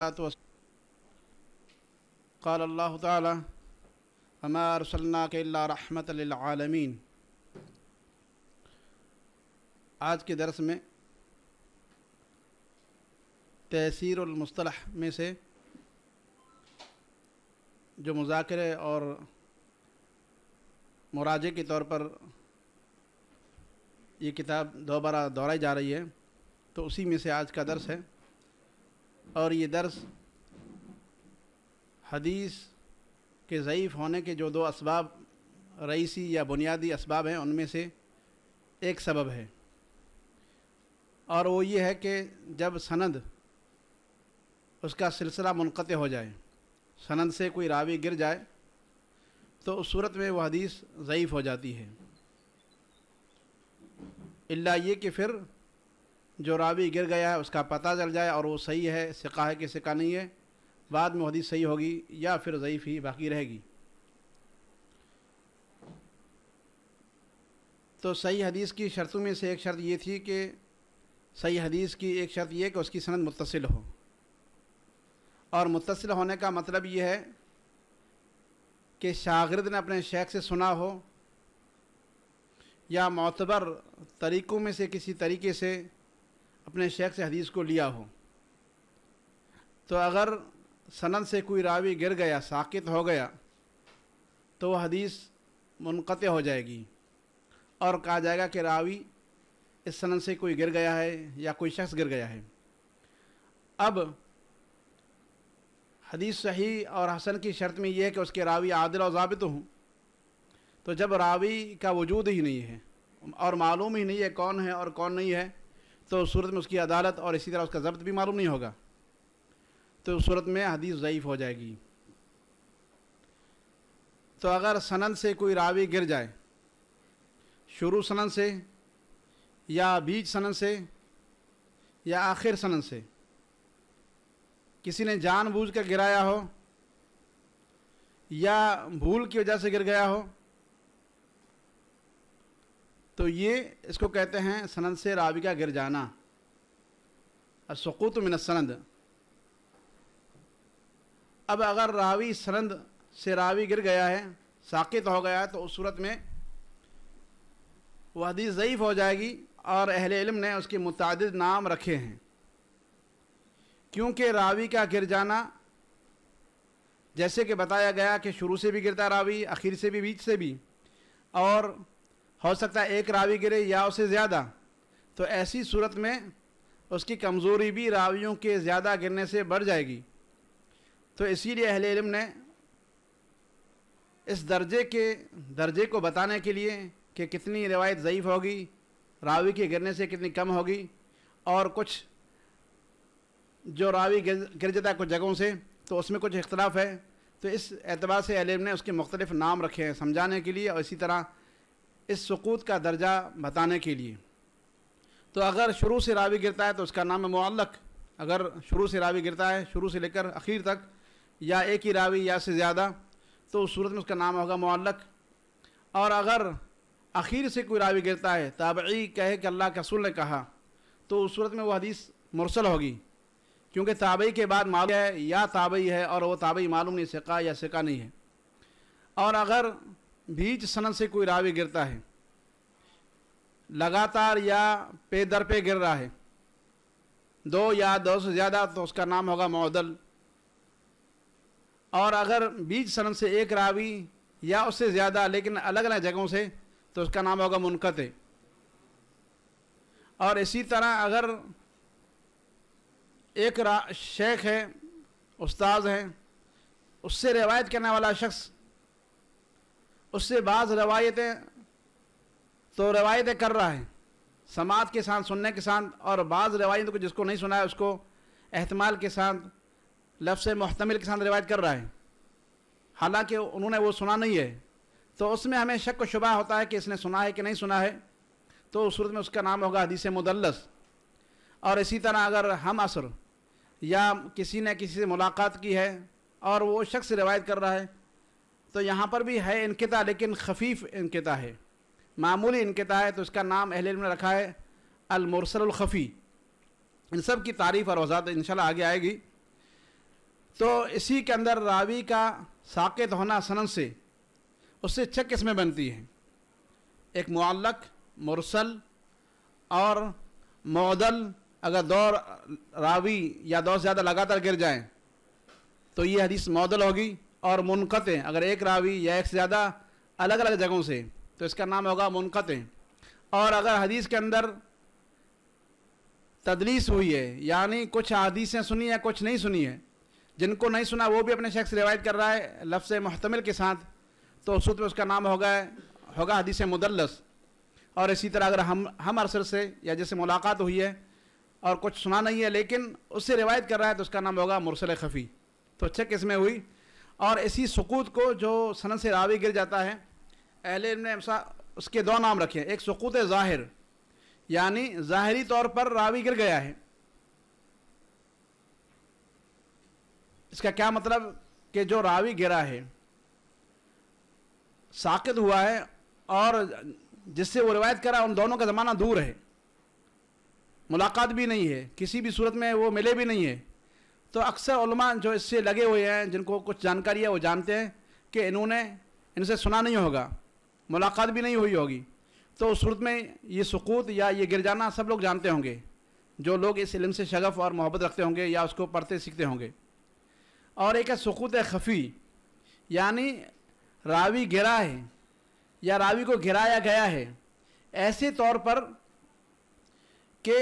قال الله تعالى وما अरसलनाक रहमत आलमीन आज के दरस में तहसीरमसलह में से जो मुजाकरे और मुराजे के तौर पर ये किताब दोबारा दोहराई जा रही है तो उसी में से आज का दर्स है और ये दर्स हदीस के ज़यीफ़ होने के जो दो इसबाब रईसी या बुनियादी इसबाब हैं उनमें से एक सबब है और वो ये है कि जब सनद उसका सिलसिला मुनक़ हो जाए सनद से कोई रावी गिर जाए तो उस सूरत में वह हदीस ज़यीफ़ हो जाती है इल्ला ये कि फिर जो रावी गिर गया है उसका पता चल जाए और वो सही है सिका है कि सिका नहीं है बाद में हदीस सही होगी या फिर ज़यीफ़ ही बाकी रहेगी तो सही हदीस की शर्तों में से एक शर्त ये थी कि सही हदीस की एक शर्त ये कि उसकी सनद मुतसिल हो और मुतसिल होने का मतलब ये है कि शागिर्द ने अपने शेख से सुना हो या मोतबर तरीक़ों में से किसी तरीके से अपने शेख से हदीस को लिया हो तो अगर सनन से कोई रावी गिर गया साकित हो गया तो वह हदीस मुनक़ हो जाएगी और कहा जाएगा कि रावी इस सनद से कोई गिर गया है या कोई शख्स गिर गया है अब हदीस सही और हसन की शर्त में यह है कि उसके रावी आदिल और जबित हों तो जब रावी का वजूद ही नहीं है और मालूम ही नहीं है कौन है और कौन नहीं है तो सूरत में उसकी अदालत और इसी तरह उसका ज़ब्त भी मालूम नहीं होगा तो उस सूरत में हदीस ज़यीफ़ हो जाएगी तो अगर सनन से कोई रावी गिर जाए शुरू सनन से या बीज सनन से या आखिर सनन से किसी ने जानबूझ कर गिराया हो या भूल की वजह से गिर गया हो तो ये इसको कहते हैं सनद से रावी का गिर जाना और सक़ूत मिन सनद अब अगर रावी सनद से रावी गिर गया है साकित हो गया है तो उस सूरत में वह हदीस ज़यीफ़ हो जाएगी और अहले इल्म ने उसके मुतद नाम रखे हैं क्योंकि रावी का गिर जाना जैसे कि बताया गया कि शुरू से भी गिरता रावी आखिर से भी बीच से भी और हो सकता है एक रावी गिरे या उससे ज़्यादा तो ऐसी सूरत में उसकी कमज़ोरी भी रावियों के ज़्यादा गिरने से बढ़ जाएगी तो इसीलिए अहल इलम ने इस दर्जे के दर्जे को बताने के लिए कि कितनी रिवायत ज़यीफ़ होगी रावी के गिरने से कितनी कम होगी और कुछ जो रावी गिर जाता है कुछ जगहों से तो उसमें कुछ इख्तलाफ है तो इस एतबार से अलिम ने उसके मुख्तलिफ़ नाम रखे हैं समझाने के लिए और इसी तरह इस सकूत का दर्जा बताने के लिए तो अगर शुरू से रावी गिरता है तो उसका नाम है मुअल्लक अगर शुरू से रावी गिरता है शुरू से लेकर अखीर तक या एक ही रावी या से ज़्यादा तो उस सूरत में उसका नाम होगा मुअल्लक और अगर अखीर से कोई रावी गिरता है ताबई कहे कि अल्लाह के रसूल ने कहा तो उस सूरत में वह हदीस मुरसल होगी क्योंकि ताबई के बाद मालूम है या ताबई है और वह ताबई मालूम नहीं सिका या सिका नहीं है और अगर बीज सनन से कोई रावी गिरता है लगातार या पे दर पे गिर रहा है दो या दो से ज़्यादा तो उसका नाम होगा मौदल और अगर बीज सनन से एक रावी या उससे ज़्यादा लेकिन अलग अलग जगहों से तो उसका नाम होगा मुनकते और इसी तरह अगर एक शेख है उस्ताद हैं उससे रिवायत करने वाला शख्स उससे बाज़ रवायतें तो रवायतें कर रहा है समाज के साथ सुनने के साथ और बाज़ रवायतों को जिसको नहीं सुना है उसको अहतमाल के साथ लफ्स महतमिल के साथ रिवायत कर रहा है हालांकि उन्होंने वो सुना नहीं है तो उसमें हमें शक शुबा होता है कि इसने सुना है कि नहीं सुना है तो उस सूरत में उसका नाम होगा हदीस मुदलस और इसी तरह अगर हम असर या किसी ने किसी से मुलाकात की है और वो शख्स रिवायत कर रहा है तो यहाँ पर भी है इनकता लेकिन खफीफ इनकता है मामूली इनकता है तो इसका नाम अहल ने रखा है अलमरसलखफ़ी इन सब की तारीफ़ और वजात इन आगे आएगी तो इसी के अंदर रावी का साकेत होना सनन से उससे छः किस्में बनती हैं एक मुअल्लक मुरसल और मदल अगर दो रावी या दो ज़्यादा लगातार गिर जाएँ तो ये हदीस मदल होगी और मुनक़त अगर एक रावी या एक से ज़्यादा अलग अलग जगहों से तो इसका नाम होगा मुनक़त और अगर हदीस के अंदर तदलीस हुई है यानी कुछ हदीसें सुनी है कुछ नहीं सुनी है जिनको नहीं सुना वो भी अपने शख्स रिवायत कर रहा है लफ्ज़ महतमिल के साथ तो उस सूत्र में उसका नाम होगा होगा हदीस मुदलस और इसी तरह अगर हम हम अरसर से या जैसे मुलाकात हुई है और कुछ सुना नहीं है लेकिन उससे रिवायत कर रहा है तो उसका नाम होगा मुरसल खफ़ी तो चेक इसमें हुई और इसी सकूत को जो सनन से रावी गिर जाता है अहले ने उसके दो नाम रखे एक सकूत ज़ाहिर यानी ज़ाहरी तौर पर रावी गिर गया है इसका क्या मतलब कि जो रावी गिरा है साकित हुआ है और जिससे वो रिवायत करा उन दोनों का ज़माना दूर है मुलाकात भी नहीं है किसी भी सूरत में वो मिले भी नहीं है तो अक्सर जो इससे लगे हुए हैं जिनको कुछ जानकारी है वो जानते हैं कि इन्होंने इनसे सुना नहीं होगा मुलाकात भी नहीं हुई होगी तो उस सूरत में ये सकूत या ये गिर जाना सब लोग जानते होंगे जो लोग इस इलम से शगफ़ और मोहब्बत रखते होंगे या उसको पढ़ते सीखते होंगे और एक है सकूत खफ़ी यानी रावी गिरा है या रावी को गिराया गया है ऐसे तौर पर कि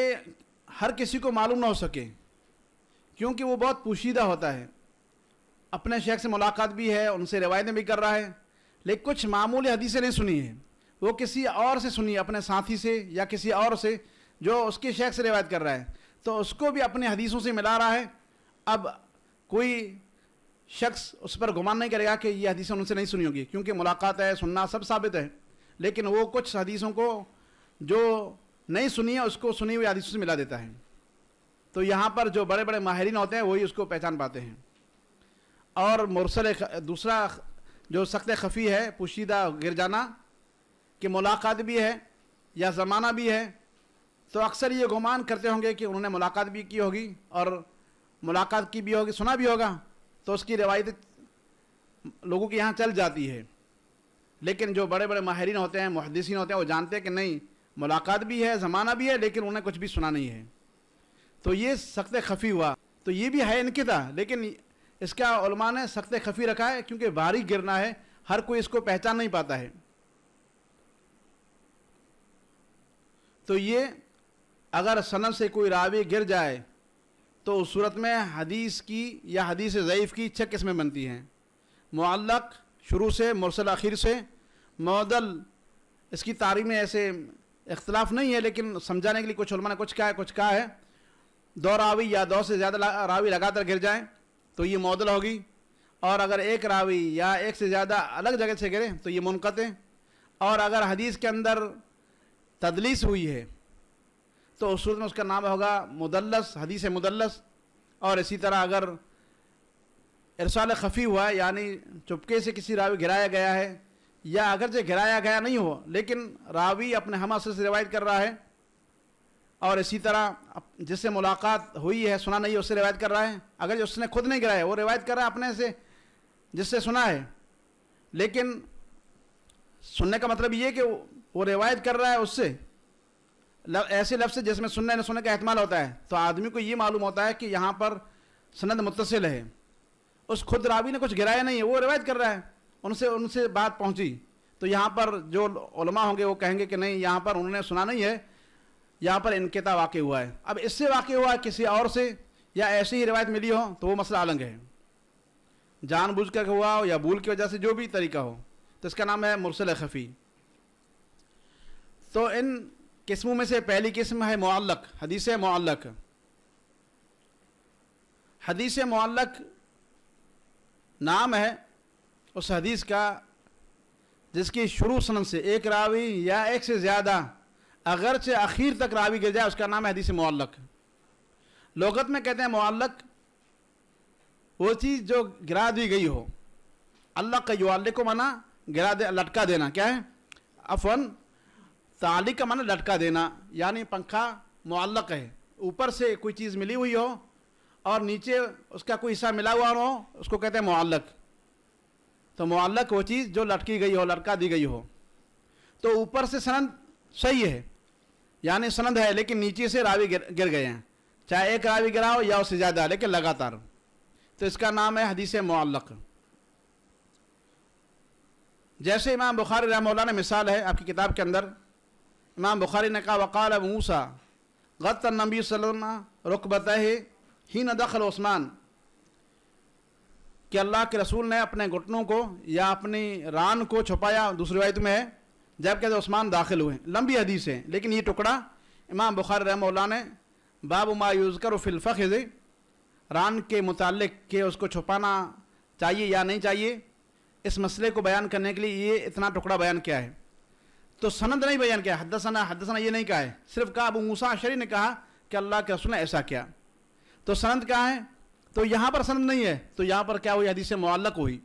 हर किसी को मालूम ना हो सके क्योंकि वो बहुत पोशीदा होता है अपने शेख से मुलाकात भी है उनसे रिवायतें भी कर रहा है लेकिन कुछ मामूली हदीसें नहीं सुनी है वो किसी और से सुनी अपने साथी से या किसी और से जो उसके शेख से रिवायत कर रहा है तो उसको भी अपने हदीसों से मिला रहा है अब कोई शख्स उस पर गुमान नहीं करेगा कि ये हदीसें उनसे नहीं सुनी होगी क्योंकि मुलाकात है सुनना सब साबित है लेकिन वो कुछ हदीसों को जो नहीं सुनी है उसको सुनी हुई हदीसों से मिला देता है तो यहाँ पर जो बड़े बड़े माहरीन होते हैं वही उसको पहचान पाते हैं और मुरसल दूसरा जो सख्त खफ़ी है पोशीदा गिर जाना कि मुलाकात भी है या ज़माना भी है तो अक्सर ये गुमान करते होंगे कि उन्होंने मुलाकात भी की होगी और मुलाकात की भी होगी सुना भी होगा तो उसकी रिवायत लोगों के यहाँ चल जाती है लेकिन जो बड़े बड़े माहरीन होते हैं मुहदसिन होते हैं वो जानते हैं कि नहीं मुलाकात भी है ज़माना भी है लेकिन उन्हें कुछ भी सुना नहीं है तो ये सख्त खफी हुआ तो ये भी है था लेकिन इसका उलमा ने सख्त खफी रखा है क्योंकि भारी गिरना है हर कोई इसको पहचान नहीं पाता है तो ये अगर सनत से कोई रावी गिर जाए तो उस सूरत में हदीस की या हदीस ज़यीफ़ की छः किस्में बनती हैं मुल्लक शुरू से मुरसल आखिर से मदल इसकी तारीख में ऐसे इख्तलाफ नहीं है लेकिन समझाने के लिए कुछ ने कुछ कहा है कुछ कहा है दो रावी या दो से ज़्यादा रावी लगातार गिर जाएँ तो ये मौदल होगी और अगर एक रावी या एक से ज़्यादा अलग जगह से गिरे तो ये मुनक़ और अगर हदीस के अंदर तदलीस हुई है तो उस सूरत में उसका नाम होगा मुदलस हदीस मुदलस और इसी तरह अगर इरसाल खफ़ी हुआ है यानी चुपके से किसी रावी गिराया गया है या अगर जो गिराया गया नहीं हो लेकिन रावी अपने हम से रिवायत कर रहा है और इसी तरह जिससे मुलाकात हुई है सुना नहीं उससे रिवायत कर रहा है अगर उसने खुद नहीं गिराया वो रिवायत कर रहा है अपने से जिससे सुना है लेकिन सुनने का मतलब ये कि वो रिवायत कर रहा है उससे लग, ऐसे लफ्ज़ जिसमें सुनने न सुनने का अहतमाल होता है तो आदमी को ये मालूम होता है कि यहाँ पर सनद मुतसिल है उस खुद रावी ने कुछ गिराया नहीं है वो रिवायत कर रहा है उनसे उनसे बात पहुँची तो यहाँ पर जो होंगे वो कहेंगे कि नहीं यहाँ पर उन्होंने सुना नहीं है यहाँ पर इनकेता वाक़ हुआ है अब इससे वाक़ हुआ है किसी और से या ऐसी ही रिवायत मिली हो तो वो मसला अलग है जानबूझ कर हुआ हो या भूल की वजह से जो भी तरीका हो तो इसका नाम है मुरसल खफ़ी तो इन किस्मों में से पहली किस्म है मल्लक हदीस मल्लक हदीस मल्लक नाम है उस हदीस का जिसकी शुरू सनम से एक रावी या एक से ज़्यादा से आखिर तक रावी गिर जाए उसका नाम है हदीस मोलक लगत में कहते हैं मोलक वो चीज़ जो गिरा दी गई हो अल्लाह का युल्ले को माना गिरा दे लटका देना क्या है अफन ताली का माना लटका देना यानी पंखा मोलक है ऊपर से कोई चीज़ मिली हुई हो और नीचे उसका कोई हिस्सा मिला हुआ हो उसको कहते हैं मोलक तो मोलक वो चीज़ जो लटकी गई हो लटका दी गई हो तो ऊपर से सनद सही है यानी सनद है लेकिन नीचे से रावी गिर, गिर गए हैं चाहे एक रावी गिरा हो या उससे ज़्यादा लेकिन लगातार तो इसका नाम है हदीस मल्लक जैसे इमाम बुखारी रहमल्ला ने मिसाल है आपकी किताब के अंदर इमाम बुखारी ने कहा वक़ाल मूसा गत नबी वसम रुकबत ही न दखल ओस्मान कि अल्लाह के रसूल ने अपने घुटनों को या अपनी रान को छुपाया दूसरी वायत में है जबकि उस्मान दाखिल हुए लंबी हदीस है लेकिन ये टुकड़ा इमाम बुखार रहमल्ला ने बाब मायूज़कर फ़िलफ़्ज़ रान के मुतल के उसको छुपाना चाहिए या नहीं चाहिए इस मसले को बयान करने के लिए ये इतना टुकड़ा बयान किया है तो सनद नहीं बयान किया हदसना हदसना ये नहीं कहा है सिर्फ कहा अबू मूसा शरी ने कहा कि अल्लाह के रसूल ने ऐसा किया तो सनद कहाँ है तो यहाँ पर सनद नहीं है तो यहाँ पर क्या हुई हदीस मुल्लक हुई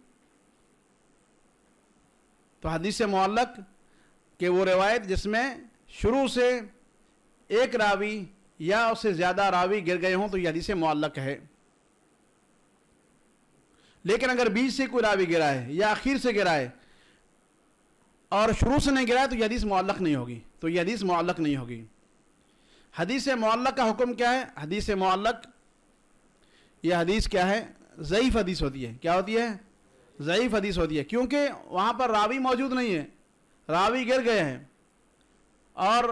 तो हदीस मुल्लक कि वो रिवायत जिसमें शुरू से एक रावी या उससे ज़्यादा रावी गिर गए हों तो यह से मुल्लक है लेकिन अगर बीच से कोई रावी गिरा है या आखिर से गिरा है और शुरू से नहीं गिरा है तो यह हदीस मुल्लक नहीं होगी तो यह हदीस मुल्लक नहीं होगी हदीस मुल्लक का हुक्म क्या है हदीस मुल्लक यह हदीस क्या है ज़यीफ़ हदीस होती है क्या होती है ज़यीफ़ हदीस होती है क्योंकि वहाँ पर रावी मौजूद नहीं है रावी गिर गए हैं और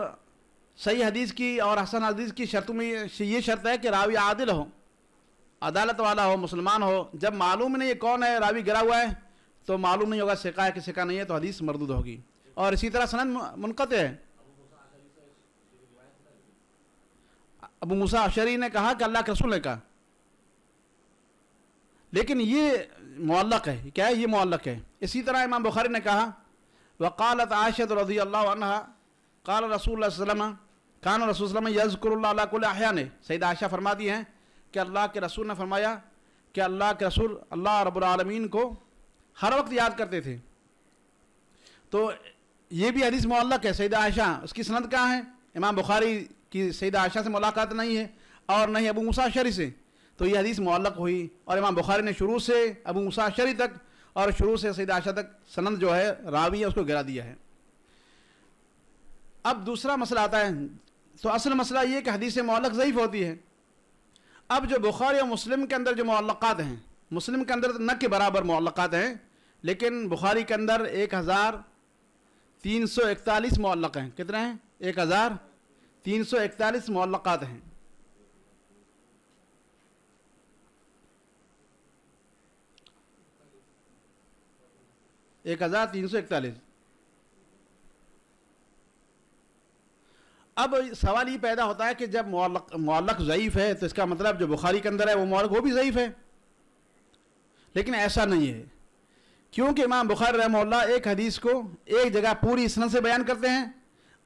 सही हदीस की और हसन हदीस की शर्त में ये शर्त है कि रावी आदिल हो अदालत वाला हो मुसलमान हो जब मालूम नहीं ये कौन है रावी गिरा हुआ है तो मालूम नहीं होगा सिका है कि सिका नहीं है तो हदीस मरदूद होगी और इसी तरह सनन मुनकत है अब मूसा अशरी ने कहा कि अल्लाह के रसूल ने कहा लेकिन ये मौलक है क्या है ये मौलक है इसी तरह इमाम बुखारी ने कहा वकालत आयशत रजी अल्लाह काल रसूल वसलम कान रसूल वसलम यज़कुरल्लाकुलहया ने सईद आयशा फरमाती हैं कि अल्लाह के रसूल ने फरमाया कि अल्लाह के रसूल अल्लाह रबालमीन को हर वक्त याद करते थे तो ये भी हदीस मल्लक है सईद आयशा उसकी सनद कहाँ है इमाम बुखारी की सईद आयशा से मुलाकात नहीं है और नहीं अबू मूसा शरी से तो ये हदीस मल्लक हुई और इमाम बुखारी ने शुरू से अबू मूसा शरी तक और शुरू से सही आशा तक सनंद जो है रावी है उसको गिरा दिया है अब दूसरा मसला आता है तो असल मसला ये कि हदीस मौलक ज़यीफ़ होती है अब जो बुखारी और मुस्लिम के अंदर जो मौलक़ात हैं मुस्लिम के अंदर न के बराबर मौलक़ात हैं लेकिन बुखारी के अंदर एक हज़ार तीन सौ इकतालीस मौलक हैं कितने हैं एक हज़ार तीन सौ इकतालीस मौलक़ात हैं एक हजार तीन सौ इकतालीस अब सवाल ये पैदा होता है कि जब मौलक मौलक ज़यीफ़ है तो इसका मतलब जो बुखारी के अंदर है वो मौलक वो भी ज़यीफ़ है लेकिन ऐसा नहीं है क्योंकि इमाम बुखारी रहमल्ला एक हदीस को एक जगह पूरी सनत से बयान करते हैं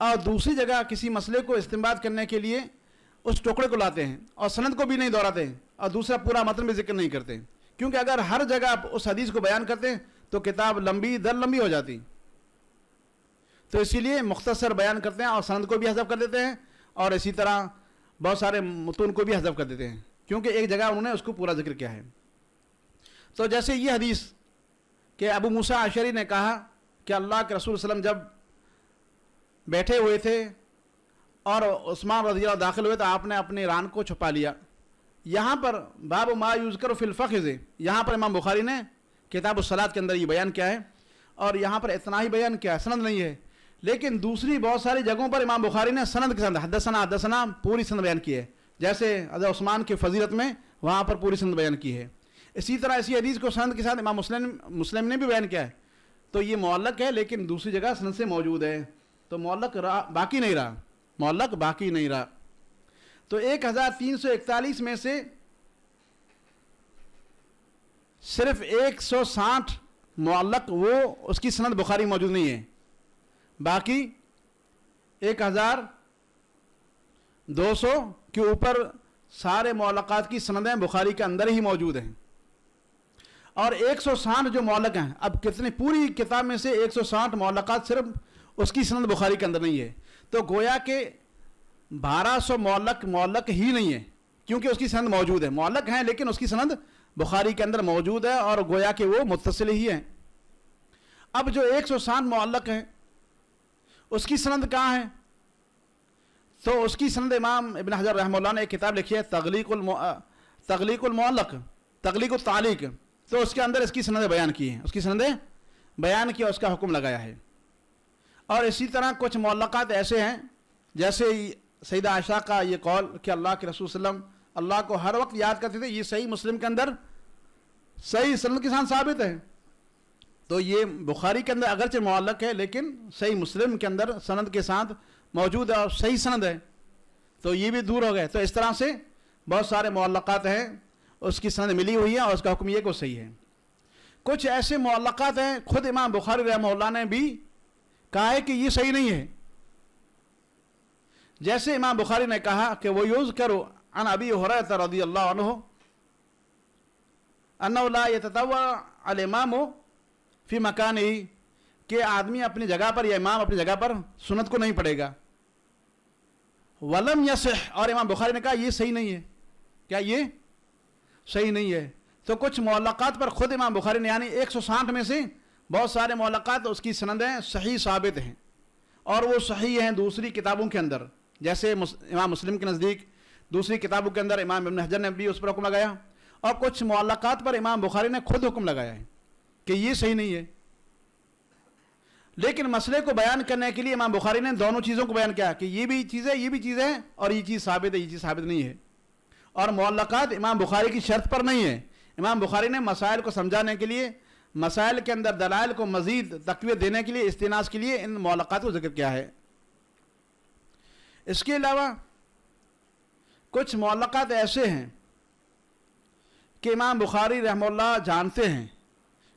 और दूसरी जगह किसी मसले को इस्तेमाल करने के लिए उस टुकड़े को लाते हैं और सनत को भी नहीं दोहराते और दूसरा पूरा मतलब भी जिक्र नहीं करते क्योंकि अगर हर जगह आप उस हदीस को बयान करते हैं तो किताब लंबी दर लंबी हो जाती तो इसीलिए मुख्तसर बयान करते हैं और सनद को भी हजफ कर देते हैं और इसी तरह बहुत सारे मतून को भी हजफ कर देते हैं क्योंकि एक जगह उन्होंने उसको पूरा जिक्र किया है तो जैसे ये हदीस कि अबू मूसा आशरी ने कहा कि अल्लाह के रसूल वसलम जब बैठे हुए थे और उस्मान रजी दाखिल हुए तो आपने अपने रान को छुपा लिया यहाँ पर बाब यूज़ करो फिलफ़ यहाँ पर इमाम बुखारी ने किताब सलाद के अंदर ये बयान क्या है और यहाँ पर इतना ही बयान क्या है सनद नहीं है लेकिन दूसरी बहुत सारी जगहों पर इमाम बुखारी ने सनद के संद हदसना हदसना पूरी संद बयान की है जैसे अजय उस्मान की फजीरत में वहाँ पर पूरी संद बयान की है इसी तरह इसी अदीज़ को सनद के साथ इमाम मुस्लिम मुस्लिम ने भी बयान किया है तो ये मौलक है लेकिन दूसरी जगह सनद से मौजूद है तो मौलक बाकी नहीं रहा मौलक बाकी नहीं रहा तो एक हज़ार तीन सौ इकतालीस में से सिर्फ 160 मुअल्लक वो उसकी सनद बुखारी मौजूद नहीं है बाकी एक हज़ार दो सौ के ऊपर सारे मौलक़ात की सनदें बुखारी के अंदर ही मौजूद हैं और 160 जो मौलक हैं अब कितने पूरी किताब में से 160 मौलक़ात सिर्फ उसकी सनद बुखारी के अंदर नहीं है तो गोया के 1200 मौलक मौलक ही नहीं है क्योंकि उसकी सनद मौजूद है मौलक हैं लेकिन उसकी सनद बुखारी के अंदर मौजूद है और गोया के वो मुतसिल ही हैं अब जो एक सौ सात मल्लक हैं उसकी सनद कहाँ है तो उसकी सनद इमाम इबन हजर रहमल्ला ने एक किताब लिखी है तगलीकुल तगलीकुलमल्लक तगलीक तालिक तो उसके अंदर इसकी सनद बयान की हैं उसकी सनद बयान किया उसका हुक्म लगाया है और इसी तरह कुछ मल्लक़ात ऐसे हैं जैसे सईद आयशा का ये कौल कि अल्लाह के रसूल अल्लाह को हर वक्त याद करते थे ये सही मुस्लिम के अंदर सही सनत के साथ साबित है तो ये बुखारी के अंदर अगरचे मौलक है लेकिन सही मुस्लिम के अंदर सनद के साथ मौजूद है और सही सनद है तो ये भी दूर हो गए तो इस तरह से बहुत सारे मौलक़ात हैं उसकी सनद मिली हुई है और उसका हुक्म ये को सही है कुछ ऐसे मौलक़ात हैं खुद इमाम बुखारी रहमल्ला ने भी कहा है कि ये सही नहीं है जैसे इमाम बुखारी ने कहा कि वो यूज़ करो عن أبي هريرة رضي الله عنه अन्ना ला यतवा अल इमाम फी मकान के आदमी अपनी जगह पर या इमाम अपनी जगह पर सुनत को नहीं पड़ेगा वलम या यस और इमाम बुखारी ने कहा यह सही नहीं है क्या ये सही नहीं है तो कुछ मौलक़ात पर ख़ुद इमाम बुखारी ने यानी एक सौ साठ में से बहुत सारे मौलक़ात उसकी सनदें सही साबित हैं और वो सही हैं दूसरी किताबों के अंदर जैसे इमाम मुस्लिम के नज़दीक दूसरी किताबों के अंदर इमाम इबन हजर ने भी उस पर हुक्म लगाया और कुछ मुलाकात पर इमाम बुखारी ने खुद हुक्म लगाया है कि ये सही नहीं है लेकिन मसले को बयान करने के लिए इमाम बुखारी ने दोनों चीज़ों को बयान किया कि ये भी चीज़ है ये भी चीज़ है और ये चीज़ साबित है ये चीज़ साबित नहीं है और मुलाकात इमाम बुखारी की शर्त पर नहीं है इमाम बुखारी ने मसाइल को समझाने के लिए मसाइल के अंदर दलाइल को मजीद तकवीत देने के लिए इस्तेनास के लिए इन मुलाकात को जिक्र किया है इसके अलावा कुछ मौलक़ात ऐसे हैं कि इमाम बुखारी रहमल्ला जानते हैं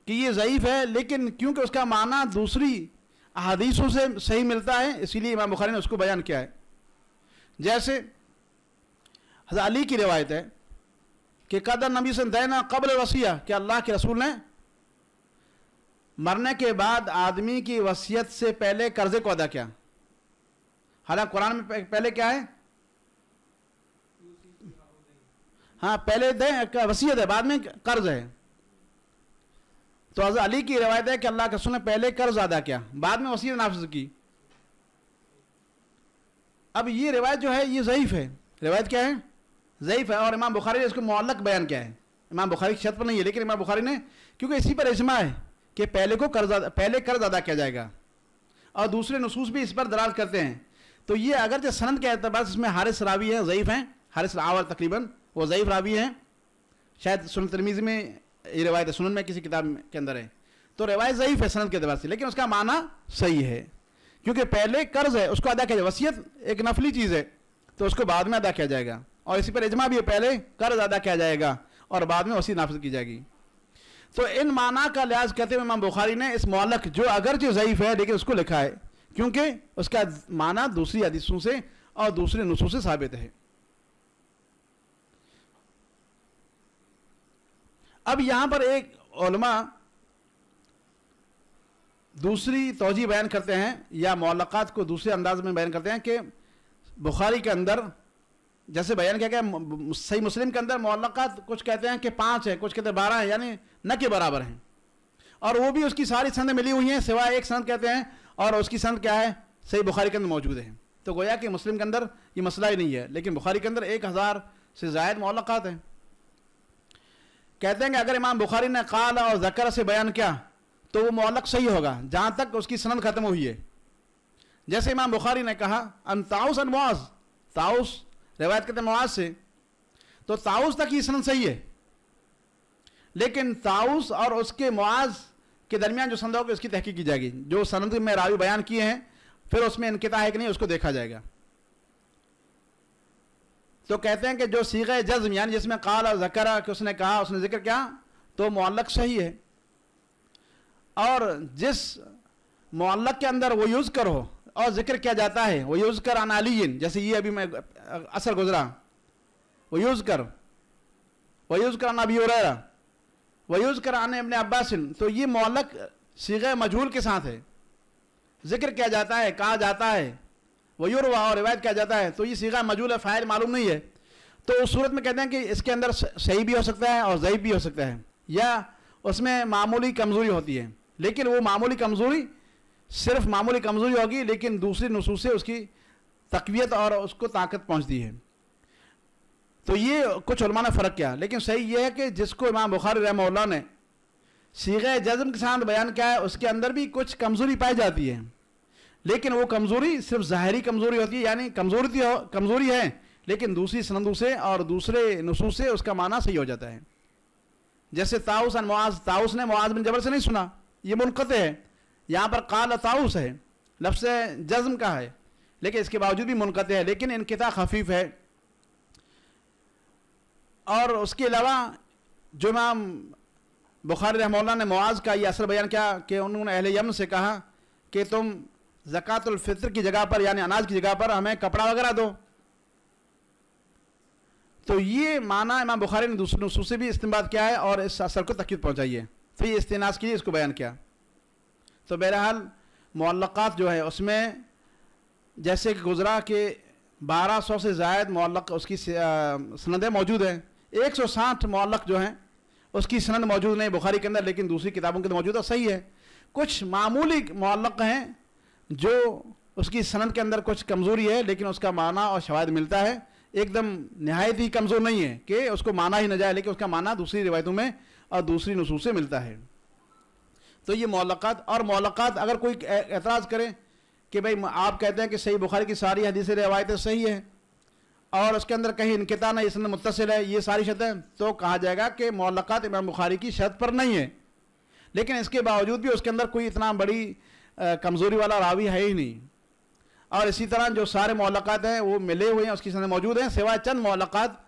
कि ये ज़यीफ़ है लेकिन क्योंकि उसका माना दूसरी अदीसों से सही मिलता है इसीलिए इमाम बुखारी ने उसको बयान किया है जैसे अली की रिवायत है कि कदर नबी से दैना कबल वसीया कि अल्लाह के रसूल ने मरने के बाद आदमी की वसीयत से पहले कर्जे को अदा किया हालांकि कुरान में पहले क्या है हाँ पहले दें वसीयत है बाद में कर्ज है तो आज अली की रवायत है कि अल्लाह के ने पहले कर्ज अदा किया बाद में वसीयत नाफज की अब ये रिवायत जो है ये ज़यीफ़ है रिवायत क्या है ज़यीफ़ है और इमाम बुखारी ने इसको मुअल्लक बयान किया है इमाम बुखारी की शर्त पर नहीं है लेकिन इमाम बुखारी ने क्योंकि इसी पर इजमा है कि पहले को कर्ज पहले कर्ज अदा किया जाएगा और दूसरे नसूस भी इस पर दलाल करते हैं तो ये अगर जो सनत के एतबार इसमें हारिस रावी हैं ज़यीफ़ हैं हारिस रावर तकरीबन वो ज़यीफ़ रावी है शायद सुन तरमीज़ में ये रिवायत है सुनन में किसी किताब के अंदर है तो रिवायत ज़यीफ़ है सनत के अतबार से लेकिन उसका माना सही है क्योंकि पहले कर्ज़ है उसको अदा किया जाए वसीयत एक नफली चीज़ है तो उसको बाद में अदा किया जाएगा और इसी पर इजमा भी है पहले कर्ज अदा किया जाएगा और बाद में वसी नाफज की जाएगी तो इन माना का लिहाज कहते हुए इमाम बुखारी ने इस मौलक जो जो ज़यीफ़ है लेकिन उसको लिखा है क्योंकि उसका माना दूसरी हदीसों से और दूसरे नसूस से साबित है अब यहां पर एक उलमा दूसरी तोजी बयान करते हैं या मौलक़ात को दूसरे अंदाज में बयान करते हैं कि बुखारी के अंदर जैसे बयान क्या क्या सही मुस्लिम के अंदर मौलक़ात कुछ कहते हैं कि पाँच है कुछ कहते हैं बारह है यानी न के बराबर हैं और वो भी उसकी सारी संद मिली हुई हैं सिवाय एक संद कहते हैं और उसकी संद क्या है सही बुखारी के अंदर मौजूद है तो गोया कि मुस्लिम के अंदर ये मसला ही नहीं है लेकिन बुखारी के अंदर एक हज़ार से ज़ायद मौलक़ात हैं कहते हैं कि अगर इमाम बुखारी ने काल और जकर से बयान किया तो वो मौलक सही होगा जहाँ तक उसकी सनद खत्म हुई है जैसे इमाम बुखारी ने कहा अन ताउस अन मुआज ताउस रिवायत कहते हैं मुआज से तो ताउस तक ये सनद सही है लेकिन ताउस और उसके मुआज के दरमियान जो सनद होगी उसकी तहकीक की जाएगी जो सनद में रावी बयान किए हैं फिर उसमें इनकता है कि नहीं उसको देखा जाएगा तो कहते हैं कि जो सीख जज्म यानी जिसमें काला ज़कर कि उसने कहा उसने जिक्र किया तो मल्लक सही है और जिस मौलक के अंदर वो यूज़ कर हो और जिक्र किया जाता है वो यूज़ कर अनाली जैसे ये अभी मैं असर गुजरा वो यूज़ कर वो यूज़ कर अनबी उरेरा वह यूज़ कर आने अपने अब्बास तो ये मौलक सीगे मजहूल के साथ है जिक्र किया जाता है कहा जाता है वही और रिवायत किया जाता है तो ये सीगा मजूल है फ़ायल मालूम नहीं है तो उस सूरत में कहते हैं कि इसके अंदर सही भी हो सकता है और ज़यीब भी हो सकता है या उसमें मामूली कमज़ोरी होती है लेकिन वो मामूली कमज़ोरी सिर्फ मामूली कमज़ोरी होगी लेकिन दूसरी नसूस से उसकी तकवीत और उसको ताकत पहुँचती है तो ये कुछ ने फ़र्क किया लेकिन सही यह है कि जिसको इमाम बुखारी रहम ने सीगे जज्म के साथ बयान किया है उसके अंदर भी कुछ कमज़ोरी पाई जाती है लेकिन वो कमज़ोरी सिर्फ ज़ाहरी कमज़ोरी होती है यानी कमज़ोरी तो कमज़ोरी है लेकिन दूसरी सनदों से और दूसरे नसूस से उसका माना सही हो जाता है जैसे ताउस मुआज ताउस ने मुआज बिन जबर से नहीं सुना ये मुनक़त है यहाँ पर काल ताउस है लफ्स जज्म का है लेकिन इसके बावजूद भी मुनक़त है लेकिन इनकता खफीफ है और उसके अलावा जो इमाम बुखारी रहमल्ला ने मुआज का ये असर बयान किया कि उन्होंने अहल यमन से कहा कि तुम फितर की जगह पर यानी अनाज की जगह पर हमें कपड़ा वगैरह दो तो ये माना इमाम बुखारी ने दूसरे नसूस से भी इस्तेमाल किया है और इस असर को तकीद पहुँचाइए फिर ये के लिए इसको बयान किया तो बहरहाल मल्लक़ात जो है उसमें जैसे कि गुजरा के 1200 से जायद मल्लक उसकी सनदें मौजूद हैं 160 मल्लक जो हैं उसकी सनद मौजूद नहीं बुखारी के अंदर लेकिन दूसरी किताबों के अंदर मौजूद है सही है कुछ मामूली मल्लक हैं जो उसकी सनत के अंदर कुछ कमज़ोरी है लेकिन उसका माना और शवायद मिलता है एकदम नहायत ही कमज़ोर नहीं है कि उसको माना ही न जाए लेकिन उसका माना दूसरी रिवायतों में और दूसरी नसूस से मिलता है तो ये मौलक़ात और मौलक़ात अगर कोई एतराज़ करें कि भाई आप कहते हैं कि सही बुखारी की सारी हदीसी रवायतें सही है और उसके अंदर कहीं इनकता ना इसमें मुतसर है ये सारी शर्तें तो कहा जाएगा कि मौलक़ात इमाम बुखारी की शर्त पर नहीं है लेकिन इसके बावजूद भी उसके अंदर कोई इतना बड़ी कमज़ोरी वाला रावी है ही नहीं और इसी तरह जो सारे मौलक़ात हैं वो मिले हुए हैं उसकी सनद मौजूद हैं सिवाय चंद मौलक़ात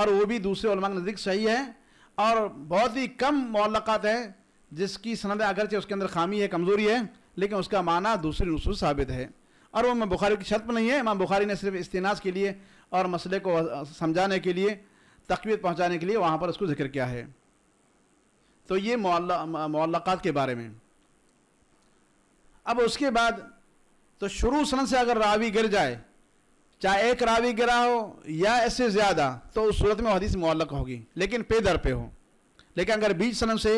और वो भी दूसरे के नज़दीक सही है और बहुत ही कम मौलक़ात हैं जिसकी सनद अगरचे उसके अंदर खामी है कमज़ोरी है लेकिन उसका माना दूसरी रसूल साबित है और वो मैं बुखारी की शर्त पर नहीं है इमाम बुखारी ने सिर्फ इस्तेनास के लिए और मसले को समझाने के लिए तकवीत पहुँचाने के लिए वहाँ पर उसको जिक्र किया है तो ये मौलक़ात के बारे में अब उसके बाद तो शुरू सन से अगर रावी गिर जाए चाहे एक रावी गिरा हो या इससे ज़्यादा तो उस सूरत में हदीस मौलक होगी लेकिन पे दर पे हो लेकिन अगर बीच सन से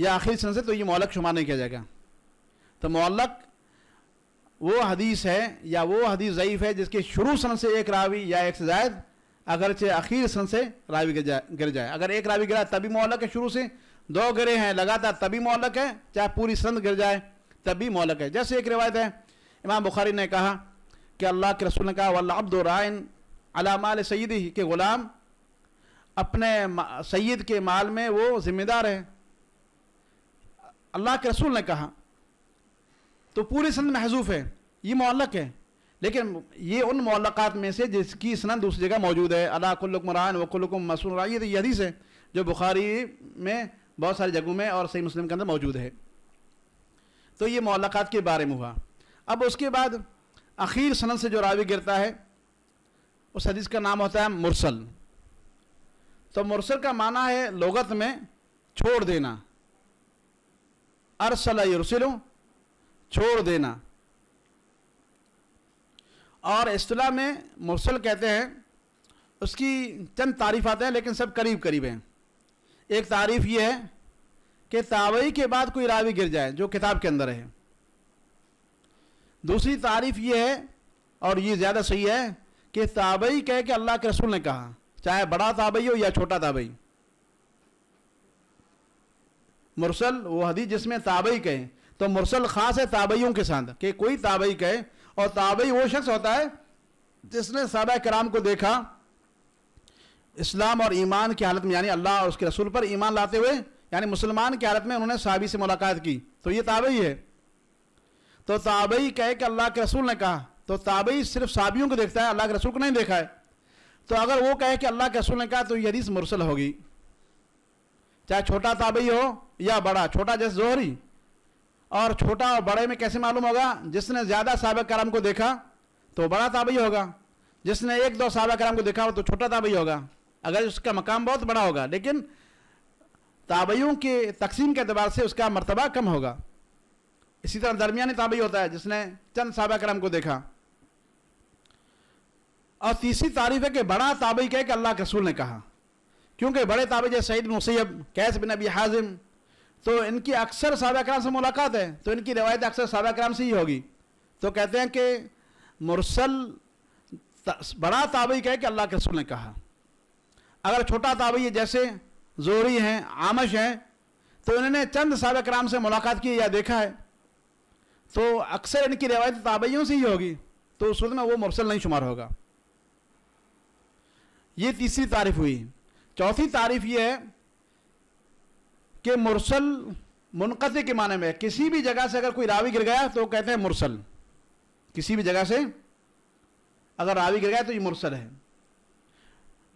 या आखिरी सन से तो ये मौलक शुमार नहीं किया जाएगा तो मौलक वो हदीस है या वो हदीस ज़यीफ़ है जिसके शुरू सन से एक रावी या एक से जायद अगरचे आखिर सन से रावी गिर जाए गिर जाए अगर एक रावी गिरा तभी मौलक है शुरू से दो गिरे हैं लगातार तभी मौलक है चाहे पूरी सन गिर जाए तभी मोलक है जैसे एक रिवायत है इमाम बुखारी ने कहा कि अल्लाह के रसूल ने कहा वल्ला अब्दुराइन अलामाल सईद ही के ग़ुलाम अपने सैद के माल में वो ज़िम्मेदार है अल्लाह के रसूल ने कहा तो पूरी सन्द महजूफ़ है ये मोलक है लेकिन ये उन मौलक़ात में से जिसकी सनद दूसरी जगह मौजूद है अलाकुल्लमरान वकुल्लम मसूर ये तो हदीस है जो बुखारी में बहुत सारी जगहों में और सही मुस्लिम के अंदर मौजूद है तो ये मौलाक़ात के बारे में हुआ अब उसके बाद अखीर सनत से जो रावी गिरता है उस हदीस का नाम होता है मुरसल तो मुरसल का माना है लोगत में छोड़ देना अरसल यरसिलो छोड़ देना और असलाह में मुरसल कहते हैं उसकी चंद तारीफ आते हैं लेकिन सब करीब करीब हैं एक तारीफ़ ये है कि तावई के बाद कोई रावी गिर जाए जो किताब के अंदर है दूसरी तारीफ ये है और ये ज़्यादा सही है कि ताबई कह के अल्लाह के रसूल ने कहा चाहे बड़ा ताबई हो या छोटा ताबई मुरसल वो हदीस जिसमें ताबई कहे तो मुरसल खास है ताबईयों के साथ कि कोई ताबई कहे और ताबई वो शख्स होता है जिसने साहब कराम को देखा इस्लाम और ईमान की हालत में यानी अल्लाह और उसके रसूल पर ईमान लाते हुए यानी मुसलमान की हालत में उन्होंने साहबी से मुलाकात की तो ये ताबई है तो ताबई कहे कि अल्लाह के रसूल ने कहा तो ताबई सिर्फ साबियों को देखता है अल्लाह के रसूल को नहीं देखा है तो अगर वो कहे कि अल्लाह के रसूल ने कहा तो ये हदीस मुरसल होगी चाहे छोटा ताबई हो या बड़ा छोटा जैसे जोहरी और छोटा और बड़े में कैसे मालूम होगा जिसने ज़्यादा साहब कराम को देखा तो बड़ा ताबई होगा जिसने एक दो साहब कराम को देखा हो तो छोटा ताबई होगा अगर उसका मकाम बहुत बड़ा होगा लेकिन ताबयों के तकसीम के अतबार से उसका मरतबा कम होगा इसी तरह दरमिया ताबी होता है जिसने चंद साबा करम को देखा और तीसरी तारीफ है कि बड़ा ताबी कह के अल्लाह के रसूल ने कहा क्योंकि बड़े ताबे जैसे सईद मुसैब कैस बिन अबी हाजिम तो इनकी अक्सर सबा कराम से मुलाकात है तो इनकी रवायत अक्सर सबा कराम से ही होगी तो कहते हैं कि मुरसल बड़ा ताबी कह के अल्लाह के रसूल ने कहा अगर छोटा ताबी है जैसे जोरी हैं आमश हैं तो इन्होंने चंद साहब कराम से मुलाकात की या देखा है तो अक्सर इनकी रिवायत ताबैयों से ही होगी तो उस में वो मुफसल नहीं शुमार होगा ये तीसरी तारीफ हुई चौथी तारीफ ये है कि मुरसल मुनक़ के माने में किसी भी जगह से अगर कोई रावी गिर गया तो कहते हैं मुरसल किसी भी जगह से अगर रावी गिर गया तो ये मुरसल है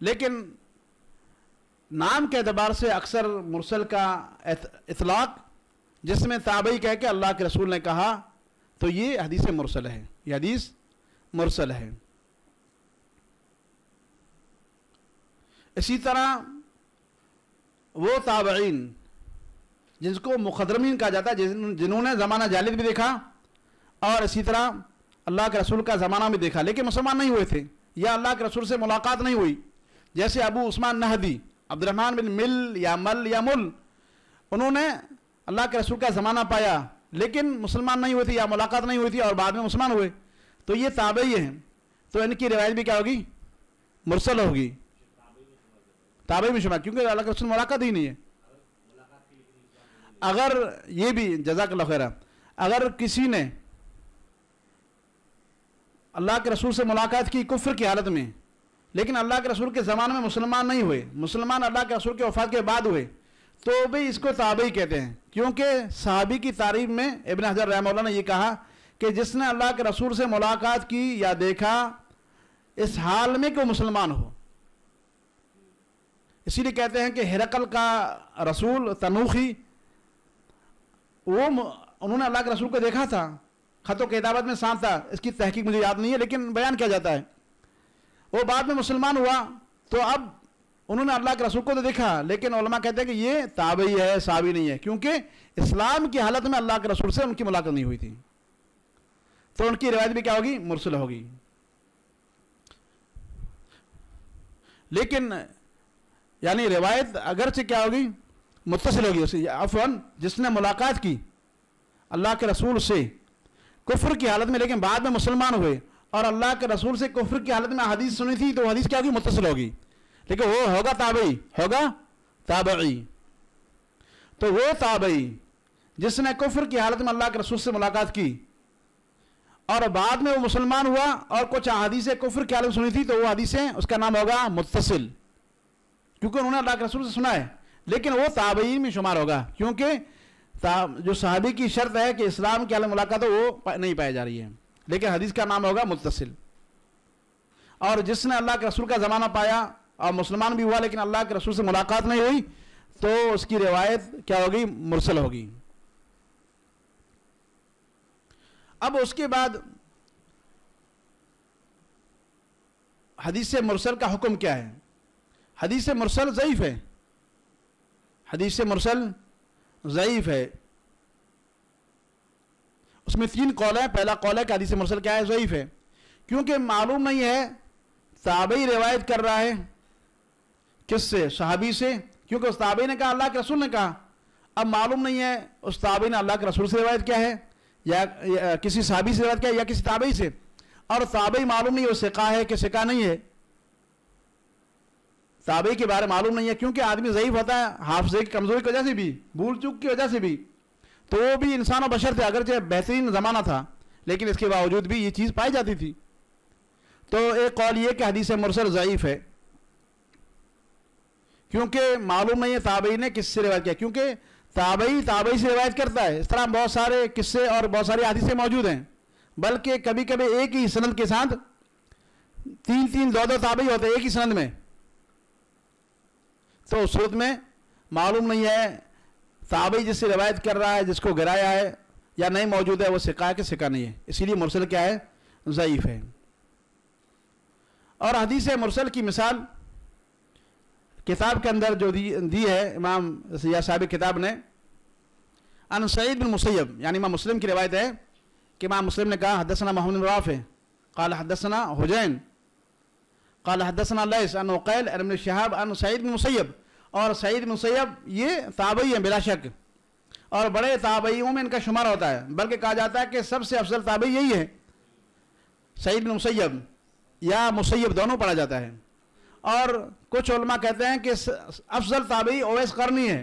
लेकिन नाम के अतबार से अक्सर मुरसल का इतलाक जिसमें ताबई कह के अल्लाह के रसूल ने कहा तो ये हदीस मुरसल है ये हदीस मुरसल है इसी तरह वो ताबईन जिनको मुखदरमीन कहा जाता है जिन जिन्होंने ज़माना जालिद भी देखा और इसी तरह अल्लाह के रसूल का ज़माना भी देखा लेकिन मुसलमान नहीं हुए थे या अल्लाह के रसूल से मुलाकात नहीं हुई जैसे अबू उस्मान नहदी अब्दुलरहमान बिन मिल या मल या मुल उन्होंने अल्लाह के रसूल का ज़माना पाया लेकिन मुसलमान नहीं हुए थे या मुलाकात नहीं हुई थी और बाद में मुसलमान हुए तो ये ताबई हैं तो इनकी रिवायत भी क्या होगी मुरसल होगी ताबई भी शुमार क्योंकि अल्लाह के रसूल मुलाकात ही नहीं है अगर ये भी जजाक खैरा अगर किसी ने अल्लाह के रसूल से मुलाकात की कुफ्र की हालत में लेकिन अल्लाह के रसूल के ज़माने में मुसलमान नहीं हुए मुसलमान अल्लाह के रसूल के वफात के बाद हुए तो भी इसको ताबी कहते हैं क्योंकि साहबी की तारीफ में इबन हजर रहम ने यह कहा कि जिसने अल्लाह के रसूल से मुलाकात की या देखा इस हाल में कि मुसलमान हो इसीलिए कहते हैं कि हिरकल का रसूल तनूखी वो उन्होंने अल्लाह के रसूल को देखा था ख़तों के किताबत में सांस था इसकी तहकीक मुझे याद नहीं है लेकिन बयान किया जाता है वो बाद में मुसलमान हुआ तो अब उन्होंने अल्लाह के रसूल को तो देखा लेकिन उलमा कहते हैं कि ये ताबई है साबी नहीं है क्योंकि इस्लाम की हालत में अल्लाह के रसूल से उनकी मुलाकात नहीं हुई थी तो उनकी रिवायत भी क्या होगी मुरसल होगी लेकिन यानी रिवायत से क्या होगी मुतसिल होगी उसे अफवान जिसने मुलाकात की अल्लाह के रसूल से कुफर की हालत में लेकिन बाद में मुसलमान हुए और अल्लाह के रसूल से कुफर की हालत में हदीस सुनी थी तो हदीस क्या होगी मुतसिल होगी लेकिन वो होगा ताबई होगा ताबई तो वो ताबई जिसने कुफर की हालत में अल्लाह के रसूल से मुलाकात की और बाद में वो मुसलमान हुआ और कुछ हदीसें कुफर की हालत सुनी थी तो वो हदीसें उसका नाम होगा मुतसिल क्योंकि उन्होंने अल्लाह के रसूल से सुना है लेकिन वो ताबई में शुमार होगा क्योंकि जो साहबी की शर्त है कि इस्लाम की हालत मुलाकात हो वो नहीं पाई जा रही है लेकिन हदीस का नाम होगा मुतसिल और जिसने अल्लाह के रसूल का ज़माना पाया और मुसलमान भी हुआ लेकिन अल्लाह के रसूल से मुलाकात नहीं हुई तो उसकी रिवायत क्या होगी मुरसल होगी अब उसके बाद हदीस मुरसल का हुक्म क्या है हदीस मुरसल ज़यीफ़ है हदीस मुरसल ज़यीफ़ है उसमें तीन कॉल है पहला कॉल है कि हदीस मरसल क्या है ज़यीफ़ है क्योंकि मालूम नहीं है साबई रिवायत कर रहा है किससे सहाबी से क्योंकि उस ने कहा अल्लाह के रसूल ने कहा अब मालूम नहीं है उस ने अल्लाह के रसूल से रिवायत क्या है या, या किसी साबी से रिवायत क्या है या किसी ताबी से और साबई मालूम नहीं वो सिका है कि सिका नहीं है ताबी के बारे में मालूम नहीं है क्योंकि आदमी ज़ईफ़ होता है हाफजे की कमज़ोरी की वजह से भी भूल चूक की वजह से भी तो भी इंसान और बशर थे अगर चाहे बेहतरीन ज़माना था लेकिन इसके बावजूद भी ये चीज़ पाई जाती थी तो एक कौल ये कि हदीस मुरसल ज़यीफ़ है क्योंकि मालूम नहीं है ताबई ने किससे रिवायत किया क्योंकि ताबई ताबई से रिवायत करता है इस तरह बहुत सारे किस्से और बहुत सारी हदीसें मौजूद हैं बल्कि कभी कभी एक ही सनद के साथ तीन तीन दो दो ताबई होते हैं एक ही सनद में तो उस सूरत में मालूम नहीं है ताबी जिससे रवायत कर रहा है जिसको गिराया है या नहीं मौजूद है वो सिका कि सिका नहीं है इसीलिए मुरसल क्या है ज़यीफ़ है और हदीस मुरसल की मिसाल किताब के अंदर जो दी, दी है इमाम या साहब किताब ने अन सईद बिन मुसैब यानी इमाम मुस्लिम की रवायत है कि इमाम मुस्लिम ने कहा हदसना मोहम्मद राफ़ है कल हदसना हुजैन कल हदसना लैस अन वक़ैल अन शहाब अन सईद बिन मुसैब और सईद मुसैब ये ताबई हैं बिला शक और बड़े ताबईयों में इनका शुमार होता है बल्कि कहा जाता है कि सबसे अफजल ताबई यही है सईद मुसैब या मुसैब दोनों पढ़ा जाता है और कुछ उलमा कहते हैं कि अफजल ताबई ओवैस करनी है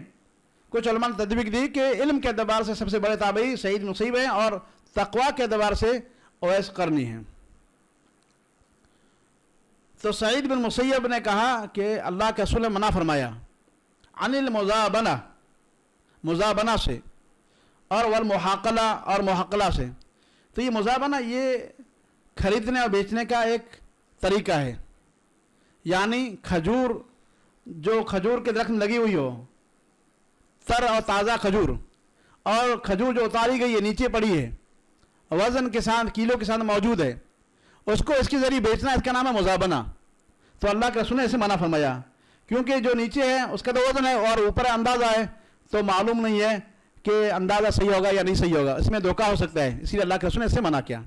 कुछ उलमा ने तदबीक दी कि इल्म के अतबार से सबसे बड़े ताबी सईद मुसीब हैं और तकवा के अतबार से ओवैस करनी है तो सईद बिन मुसैब ने कहा कि अल्लाह के असूल मना फरमाया अनिल मुजाबना मुजाबना से और वल महाकला और महाकला से तो ये मुजाबना ये खरीदने और बेचने का एक तरीका है यानी खजूर जो खजूर के दरख्त लगी हुई हो तर और ताज़ा खजूर और खजूर जो उतारी गई है नीचे पड़ी है वज़न के साथ किलो के साथ मौजूद है उसको इसके ज़रिए बेचना इसका नाम है मुजाबना तो अल्लाह के रसूल ने इसे मना फरमाया क्योंकि जो नीचे है उसका तो वजन तो है और ऊपर अंदाज़ा है तो मालूम नहीं है कि अंदाज़ा सही होगा या नहीं सही होगा इसमें धोखा हो सकता है इसीलिए अल्लाह के रसूल ने इससे मना किया